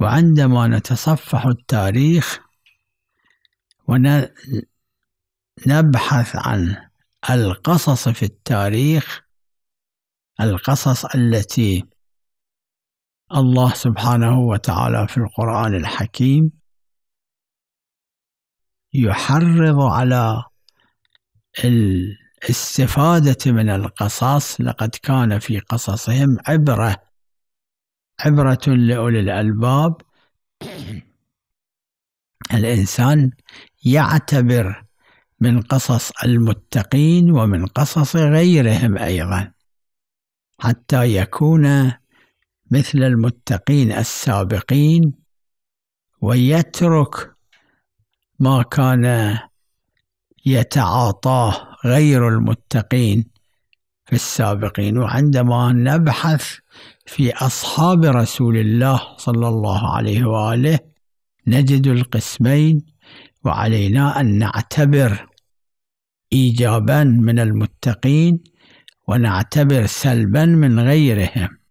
وعندما نتصفح التاريخ ونبحث عن القصص في التاريخ القصص التي الله سبحانه وتعالى في القرآن الحكيم يحرض على الاستفادة من القصص لقد كان في قصصهم عبرة عبرة لأولي الألباب الإنسان يعتبر من قصص المتقين ومن قصص غيرهم أيضا حتى يكون مثل المتقين السابقين ويترك ما كان يتعاطاه غير المتقين في السابقين وعندما نبحث في أصحاب رسول الله صلى الله عليه وآله نجد القسمين وعلينا أن نعتبر إيجابا من المتقين ونعتبر سلبا من غيرهم